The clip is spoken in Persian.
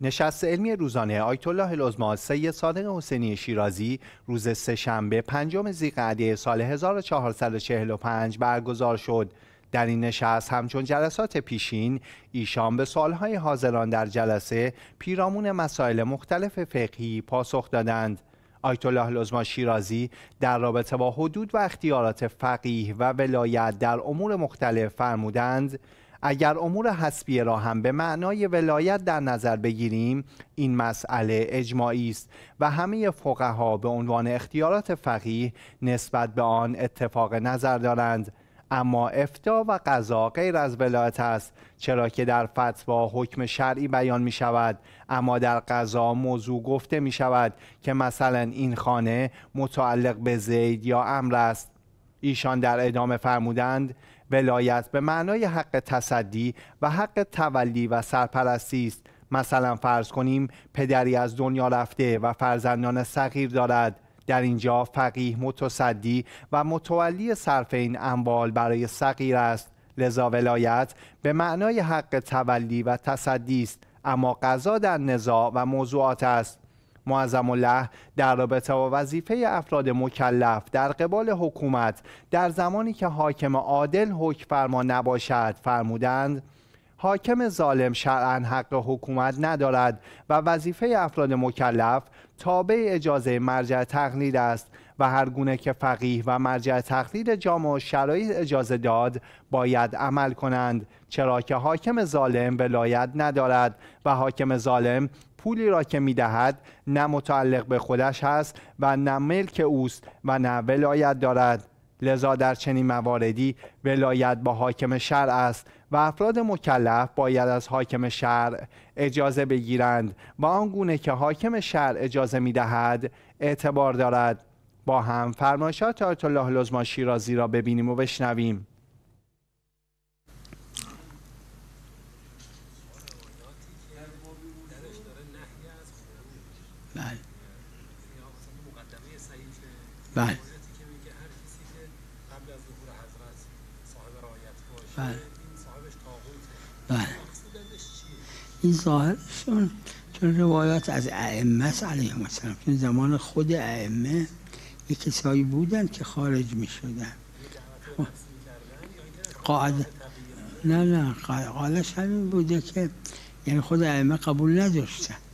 نشست علمی روزانه آیت الله العظما سید صادق حسینی شیرازی روز سهشنبه پنجم ذیقعده سال 1445 برگزار شد در این نشست همچون جلسات پیشین ایشان به سالهای حاضران در جلسه پیرامون مسائل مختلف فقهی پاسخ دادند آیت الله شیرازی در رابطه با حدود و اختیارات فقیه و ولایت در امور مختلف فرمودند اگر امور حسبیه را هم به معنای ولایت در نظر بگیریم این مسئله اجماعی است و همه فقها به عنوان اختیارات فقیه نسبت به آن اتفاق نظر دارند اما افتا و قضا غیر از ولایت است چرا که در فتوا حکم شرعی بیان می شود اما در قضا موضوع گفته می شود که مثلا این خانه متعلق به زید یا امر است ایشان در ادامه فرمودند ولایت به معنای حق تصدی و حق تولی و سرپرستی است مثلا فرض کنیم پدری از دنیا رفته و فرزندان صغیر دارد در اینجا فقیه متصدی و متولی صرف این اموال برای صغیر است لذا ولایت به معنای حق تولی و تصدی است اما قضا در نزاع و موضوعات است معظم الله در رابطه با وظیفه افراد مکلف در قبال حکومت در زمانی که حاکم عادل حکم فرما نباشد فرمودند حاکم ظالم شرعا حق حکومت ندارد و وظیفه افراد مکلف تابع اجازه مرجع تقلید است و هر گونه که فقیه و مرجع تقلید جامع و شرایط اجازه داد باید عمل کنند چرا که حاکم ظالم ولایت ندارد و حاکم ظالم پولی را که میدهد نه متعلق به خودش هست و نه ملک اوست و نه ولایت دارد لذا در چنین مواردی ولایت با حاکم شرع است و افراد مکلف باید از حاکم شرع اجازه بگیرند و گونه که حاکم شرع اجازه می دهد اعتبار دارد با هم فرمایشات آیت الله لزما شیرازی را ببینیم و بشنویم بله بله بله این ظاهرشون چون روایات از ائمه است علیهم السلام چون زمان خود ائمه یه کسایی بودن که خارج می شدن قاعد نه نه قالش همین بوده که یعنی خود ائمه قبول نداشتن